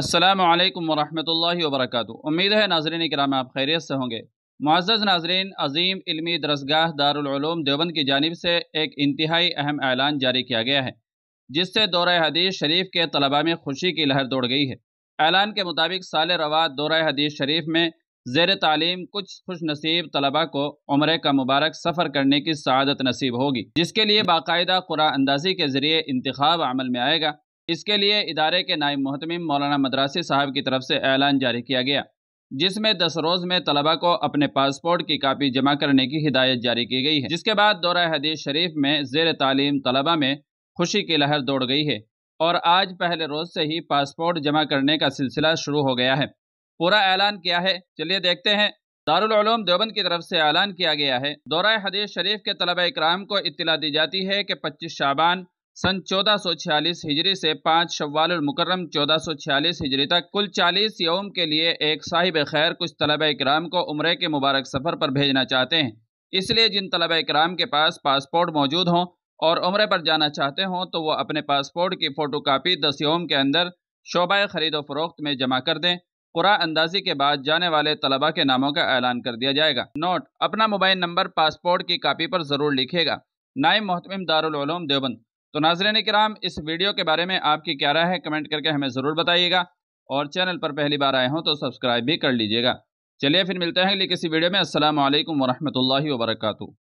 असलकम वरहमल वरक उम्मीद है नाजरन कराम आप खैरियत से होंगे मुआज़ नाजरन अजीम इलमी दरसगाह दारूम देवबंद की जानब से एक इंतहाई अहम ऐलान जारी किया गया है जिससे दौरा हदीस शरीफ के तलबा में खुशी की लहर दौड़ गई है ऐलान के मुताबिक साल रवा दौर हदीस शरीफ में जेर तालीम कुछ खुश नसीब तलबा को उम्र का मुबारक सफ़र करने की सदत नसीब होगी जिसके लिए बाकायदा कुरा अंदाजी के ज़रिए इंतखब अमल में आएगा इसके लिए इदारे के नायब महतमिम मौलाना मद्रासी साहब की तरफ से ऐलान जारी किया गया जिसमें दस रोज़ में तलबा को अपने पासपोर्ट की कापी जमा करने की हिदायत जारी की गई है जिसके बाद दौरा हदीस शरीफ में जेर तालीम तलबा में खुशी की लहर दौड़ गई है और आज पहले रोज़ से ही पासपोर्ट जमा करने का सिलसिला शुरू हो गया है पूरा ऐलान किया है चलिए देखते हैं दारुलूम देवबंद की तरफ से ऐलान किया गया है दौरा हदीस शरीफ के तलब इक्राम को इतला दी जाती है कि पच्चीस शाबान सन 1446 हिजरी से 5 शव्वाल मुकर्रम 1446 हिजरी तक कुल 40 यौम के लिए एक साहिब खैर कुछ तलब कराम को उम्र के मुबारक सफ़र पर भेजना चाहते हैं इसलिए जिन तलब कराम के पास पासपोर्ट मौजूद हों और उम्र पर जाना चाहते हों तो वह अपने पासपोर्ट की फ़ोटो कापी दस यौम के अंदर शोबा खरीदो फरोख्त में जमा कर दें कुरा अंदाजी के बाद जाने वाले तलबा के नामों का ऐलान कर दिया जाएगा नोट अपना मोबाइल नंबर पासपोर्ट की कापी पर ज़रूर लिखेगा नायब मोहतम दारुलूम देवबंद तो नाजरन कराम इस वीडियो के बारे में आपकी क्या राय है कमेंट करके हमें ज़रूर बताइएगा और चैनल पर पहली बार आए हों तो सब्सक्राइब भी कर लीजिएगा चलिए फिर मिलते हैं अगली किसी वीडियो में असल वरहमल वर्का